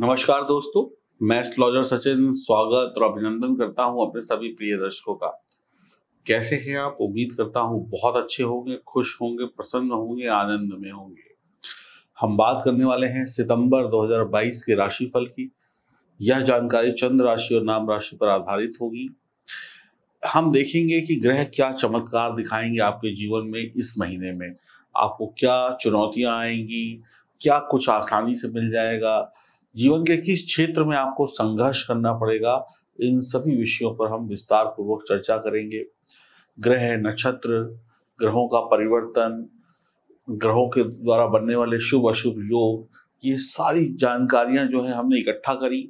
नमस्कार दोस्तों मैं एस्ट्रोलॉजर सचिन स्वागत और अभिनंदन करता हूं अपने सभी प्रिय दर्शकों का कैसे हैं आप उम्मीद करता हूं बहुत अच्छे होंगे खुश होंगे प्रसन्न होंगे आनंद में होंगे हम बात करने वाले हैं सितंबर 2022 के राशिफल की यह जानकारी चंद्र राशि और नाम राशि पर आधारित होगी हम देखेंगे कि ग्रह क्या चमत्कार दिखाएंगे आपके जीवन में इस महीने में आपको क्या चुनौतियां आएंगी क्या कुछ आसानी से मिल जाएगा जीवन के किस क्षेत्र में आपको संघर्ष करना पड़ेगा इन सभी विषयों पर हम विस्तार पूर्वक चर्चा करेंगे ग्रह नक्षत्र ग्रहों का परिवर्तन ग्रहों के द्वारा बनने वाले शुभ अशुभ योग ये सारी जानकारियां जो है हमने इकट्ठा करी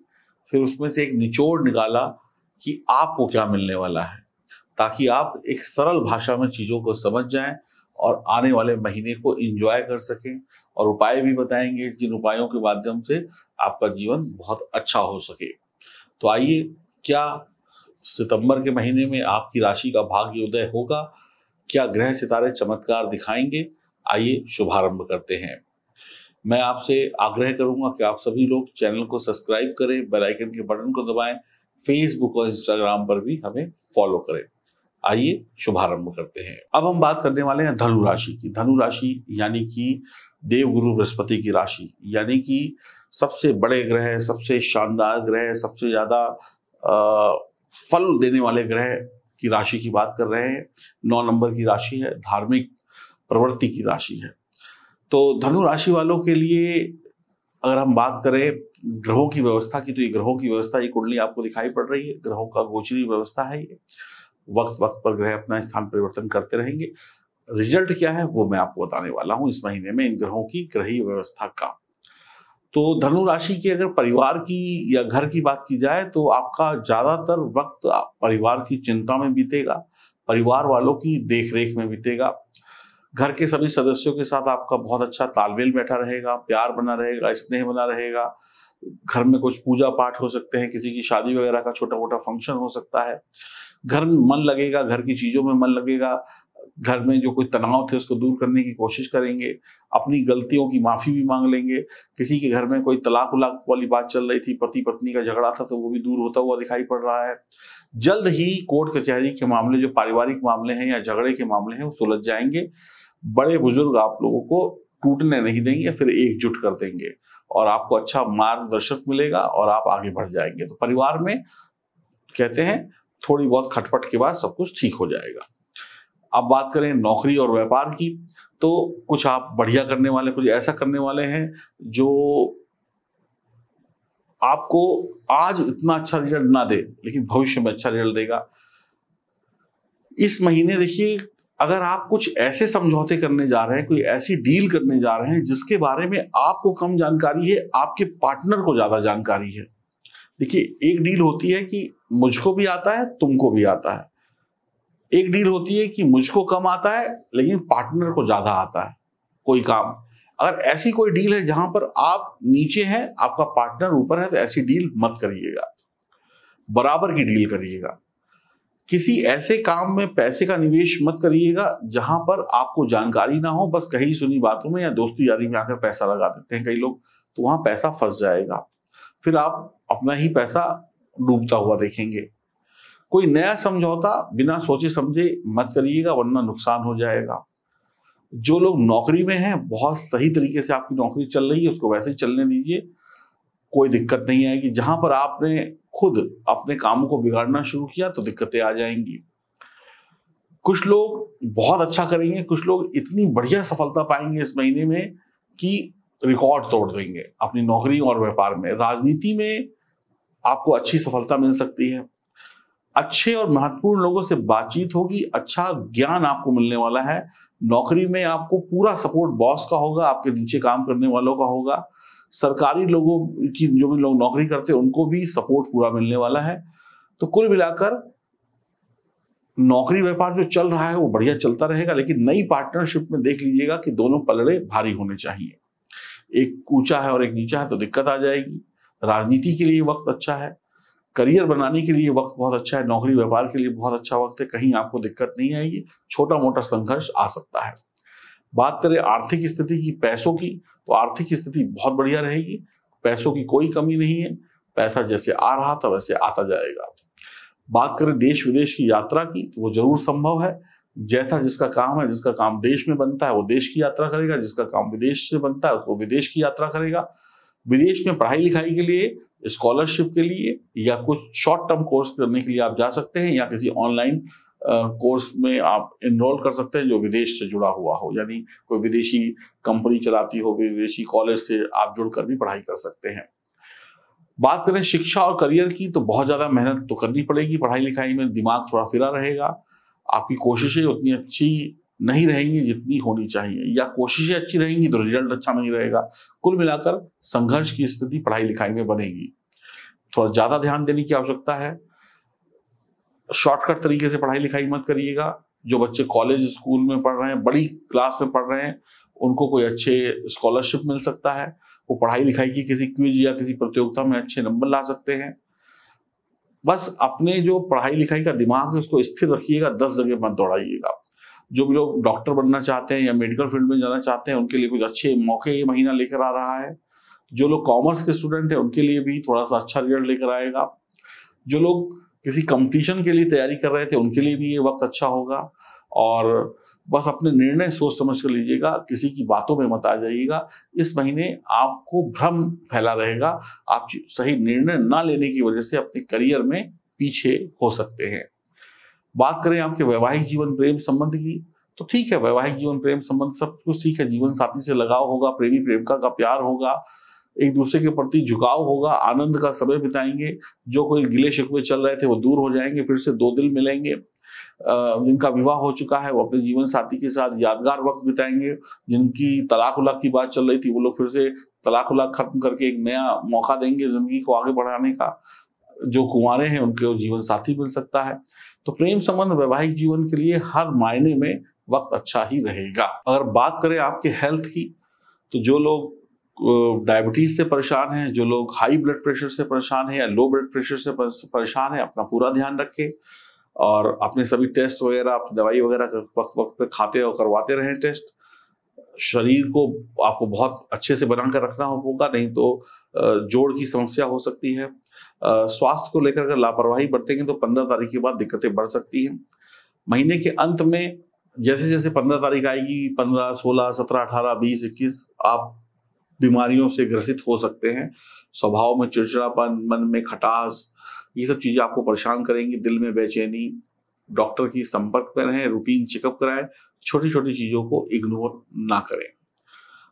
फिर उसमें से एक निचोड़ निकाला कि आपको क्या मिलने वाला है ताकि आप एक सरल भाषा में चीज़ों को समझ जाएं और आने वाले महीने को एंजॉय कर सकें और उपाय भी बताएंगे जिन उपायों के माध्यम से आपका जीवन बहुत अच्छा हो सके तो आइए क्या सितंबर के महीने में आपकी राशि का भाग्य उदय होगा क्या ग्रह सितारे चमत्कार दिखाएंगे आइए शुभारंभ करते हैं मैं आपसे आग्रह करूंगा कि आप सभी लोग चैनल को सब्सक्राइब करें बेल आइकन के बटन को दबाएं फेसबुक और इंस्टाग्राम पर भी हमें फॉलो करें आइए शुभारंभ करते हैं अब हम बात करने वाले हैं धनु राशि की धनु राशि यानी कि गुरु बृहस्पति की राशि यानी कि सबसे बड़े ग्रह सबसे शानदार ग्रह सबसे ज़्यादा फल देने वाले ग्रह की राशि की बात कर रहे हैं नौ नंबर की राशि है धार्मिक प्रवृत्ति की राशि है तो धनु राशि वालों के लिए अगर हम बात करें ग्रहों की व्यवस्था की तो ये ग्रहों की व्यवस्था ये कुंडली आपको दिखाई पड़ रही है ग्रहों का गोचरी व्यवस्था है ये वक्त वक्त पर जो है अपना स्थान परिवर्तन करते रहेंगे रिजल्ट क्या है वो मैं आपको बताने वाला हूँ इस महीने में इन ग्रहों की ग्रही व्यवस्था का तो धनु राशि की अगर परिवार की या घर की बात की जाए तो आपका ज्यादातर वक्त परिवार की चिंता में बीतेगा परिवार वालों की देखरेख में बीतेगा घर के सभी सदस्यों के साथ आपका बहुत अच्छा तालमेल बैठा रहेगा प्यार बना रहेगा स्नेह बना रहेगा घर में कुछ पूजा पाठ हो सकते हैं किसी की शादी वगैरह का छोटा मोटा फंक्शन हो सकता है घर में मन लगेगा घर की चीज़ों में मन लगेगा घर में जो कोई तनाव थे उसको दूर करने की कोशिश करेंगे अपनी गलतियों की माफ़ी भी मांग लेंगे किसी के घर में कोई तलाक उलाक वाली बात चल रही थी पति पत्नी का झगड़ा था तो वो भी दूर होता हुआ दिखाई पड़ रहा है जल्द ही कोर्ट कचहरी के मामले जो पारिवारिक मामले हैं या झगड़े के मामले हैं वो सुलझ जाएंगे बड़े बुजुर्ग आप लोगों को टूटने नहीं देंगे फिर एकजुट कर देंगे और आपको अच्छा मार्गदर्शक मिलेगा और आप आगे बढ़ जाएंगे तो परिवार में कहते हैं थोड़ी बहुत खटपट के बाद सब कुछ ठीक हो जाएगा अब बात करें नौकरी और व्यापार की तो कुछ आप बढ़िया करने वाले कुछ ऐसा करने वाले हैं जो आपको आज इतना अच्छा रिजल्ट ना दे लेकिन भविष्य में अच्छा रिजल्ट देगा इस महीने देखिए अगर आप कुछ ऐसे समझौते करने जा रहे हैं कोई ऐसी डील करने जा रहे हैं जिसके बारे में आपको कम जानकारी है आपके पार्टनर को ज्यादा जानकारी है देखिए एक डील होती है कि मुझको भी आता है तुमको भी आता है एक डील होती है कि मुझको कम आता है लेकिन पार्टनर को ज्यादा आता है कोई काम अगर ऐसी कोई डील है जहां पर आप नीचे हैं आपका पार्टनर ऊपर है तो ऐसी डील मत करिएगा बराबर की डील करिएगा किसी ऐसे काम में पैसे का निवेश मत करिएगा जहां पर आपको जानकारी ना हो बस कहीं सुनी बातों में या दोस्ती यारी में आकर पैसा लगा देते हैं कई लोग तो वहां पैसा फंस जाएगा फिर आप अपना ही पैसा डूबता हुआ देखेंगे कोई नया समझौता बिना सोचे समझे मत करिएगा वरना नुकसान हो जाएगा जो लोग नौकरी में हैं बहुत सही तरीके से आपकी नौकरी चल रही है उसको वैसे ही चलने दीजिए कोई दिक्कत नहीं आएगी जहां पर आपने खुद अपने कामों को बिगाड़ना शुरू किया तो दिक्कतें आ जाएंगी कुछ लोग बहुत अच्छा करेंगे कुछ लोग इतनी बढ़िया सफलता पाएंगे इस महीने में कि रिकॉर्ड तोड़ देंगे अपनी नौकरी और व्यापार में राजनीति में आपको अच्छी सफलता मिल सकती है अच्छे और महत्वपूर्ण लोगों से बातचीत होगी अच्छा ज्ञान आपको मिलने वाला है नौकरी में आपको पूरा सपोर्ट बॉस का होगा आपके नीचे काम करने वालों का होगा सरकारी लोगों की जो भी लोग नौकरी करते हैं उनको भी सपोर्ट पूरा मिलने वाला है तो कुल मिलाकर नौकरी व्यापार जो चल रहा है वो बढ़िया चलता रहेगा लेकिन नई पार्टनरशिप में देख लीजिएगा कि दोनों पलड़े भारी होने चाहिए एक ऊंचा है और एक नीचा है तो दिक्कत आ जाएगी राजनीति के लिए वक्त अच्छा है करियर बनाने के लिए वक्त बहुत अच्छा है नौकरी व्यापार के लिए बहुत अच्छा वक्त है कहीं आपको दिक्कत नहीं आएगी छोटा मोटा संघर्ष आ सकता है बात करें आर्थिक स्थिति की पैसों की तो आर्थिक स्थिति बहुत बढ़िया रहेगी पैसों की कोई कमी नहीं है पैसा जैसे आ रहा था वैसे आता जाएगा बात करें देश विदेश की यात्रा की तो वो जरूर संभव है जैसा जिसका काम है जिसका काम देश में बनता है वो देश की यात्रा करेगा जिसका काम विदेश से बनता है उसको विदेश की यात्रा करेगा विदेश में पढ़ाई लिखाई के लिए स्कॉलरशिप के लिए या कुछ शॉर्ट टर्म कोर्स करने के लिए आप जा सकते हैं या किसी ऑनलाइन कोर्स में आप इनरोल कर सकते हैं जो विदेश से जुड़ा हुआ हो यानी कोई विदेशी कंपनी चलाती हो विदेशी कॉलेज से आप जुड़कर भी पढ़ाई कर सकते हैं बात करें शिक्षा और करियर की तो बहुत ज़्यादा मेहनत तो करनी पड़ेगी पढ़ाई लिखाई में दिमाग थोड़ा फिरा रहेगा आपकी कोशिशें उतनी अच्छी नहीं रहेंगी जितनी होनी चाहिए या कोशिशें अच्छी रहेंगी तो रिजल्ट अच्छा नहीं रहेगा कुल मिलाकर संघर्ष की स्थिति पढ़ाई लिखाई में बनेगी थोड़ा ज़्यादा ध्यान देने की आवश्यकता है शॉर्टकट तरीके से पढ़ाई लिखाई मत करिएगा जो बच्चे कॉलेज स्कूल में पढ़ रहे हैं बड़ी क्लास में पढ़ रहे हैं उनको कोई अच्छे स्कॉलरशिप मिल सकता है वो पढ़ाई लिखाई की किसी क्विज या किसी प्रतियोगिता में अच्छे नंबर ला सकते हैं बस अपने जो पढ़ाई लिखाई का दिमाग है उसको स्थिर रखिएगा दस जगह मत दौड़ाइएगा जो भी लोग डॉक्टर बनना चाहते हैं या मेडिकल फील्ड में जाना चाहते हैं उनके लिए कुछ अच्छे मौके ये महीना लेकर आ रहा है जो लोग कॉमर्स के स्टूडेंट हैं उनके लिए भी थोड़ा सा अच्छा रिजल्ट लेकर आएगा जो लोग किसी कंपटीशन के लिए तैयारी कर रहे थे उनके लिए भी ये वक्त अच्छा होगा और बस अपने निर्णय सोच समझ कर लीजिएगा किसी की बातों में मत आ जाइएगा इस महीने आपको भ्रम फैला रहेगा आप सही निर्णय ना लेने की वजह से अपने करियर में पीछे हो सकते हैं बात करें आपके वैवाहिक जीवन प्रेम संबंध की तो ठीक है वैवाहिक जीवन प्रेम संबंध सब कुछ ठीक है जीवन साथी से लगाव होगा प्रेमी प्रेमिका का प्यार होगा एक दूसरे के प्रति झुकाव होगा आनंद का समय बिताएंगे जो कोई गिले शिकवे चल रहे थे वो दूर हो जाएंगे फिर से दो दिल मिलेंगे जिनका विवाह हो चुका है वो अपने जीवन साथी के साथ यादगार वक्त बिताएंगे जिनकी तलाक उलाक की बात चल रही थी वो लोग फिर से तलाक उलाक खत्म करके एक नया मौका देंगे जिंदगी को आगे बढ़ाने का जो कुंवरे हैं उनके जीवन साथी मिल सकता है तो प्रेम संबंध वैवाहिक जीवन के लिए हर मायने में वक्त अच्छा ही रहेगा अगर बात करें आपके हेल्थ की तो जो लोग डायबिटीज से परेशान हैं जो लोग हाई ब्लड प्रेशर से परेशान हैं या लो ब्लड प्रेशर से परेशान हैं अपना पूरा ध्यान रखें और अपने सभी टेस्ट वगैरह आप दवाई वगैरह वक्त वक्त पे खाते और करवाते रहें टेस्ट शरीर को आपको बहुत अच्छे से बनाकर रखना होगा नहीं तो जोड़ की समस्या हो सकती है स्वास्थ्य को लेकर अगर लापरवाही बरतेंगे तो पंद्रह तारीख के बाद दिक्कतें बढ़ सकती हैं महीने के अंत में जैसे जैसे पंद्रह तारीख आएगी पंद्रह सोलह सत्रह अठारह बीस इक्कीस आप बीमारियों से ग्रसित हो सकते हैं स्वभाव में चिड़चिड़ापन मन में खटास ये सब चीज़ें आपको परेशान करेंगी दिल में बेचैनी डॉक्टर की संपर्क में रहें रूटीन चेकअप कराएं छोटी छोटी चीज़ों को इग्नोर ना करें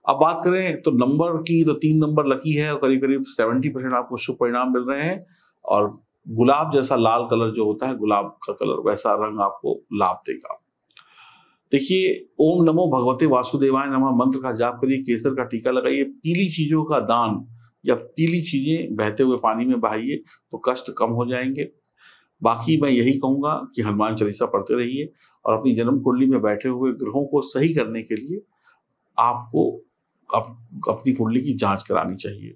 अब बात करें तो नंबर की तो तीन नंबर लकी है और करीब करीब सेवेंटी परसेंट आपको शुभ परिणाम मिल रहे हैं और गुलाब जैसा लाल कलर जो होता है गुलाब का कलर वैसा रंग आपको लाभ देगा देखिए ओम नमो भगवते वासुदेवाय नमः मंत्र का जाप करिए केसर का टीका लगाइए पीली चीजों का दान या पीली चीजें बहते हुए पानी में बहाइए तो कष्ट कम हो जाएंगे बाकी मैं यही कहूंगा कि हनुमान चालीसा पढ़ते रहिए और अपनी जन्म कुंडली में बैठे हुए ग्रहों को सही करने के लिए आपको अप, अपनी कुंडली की जांच करानी चाहिए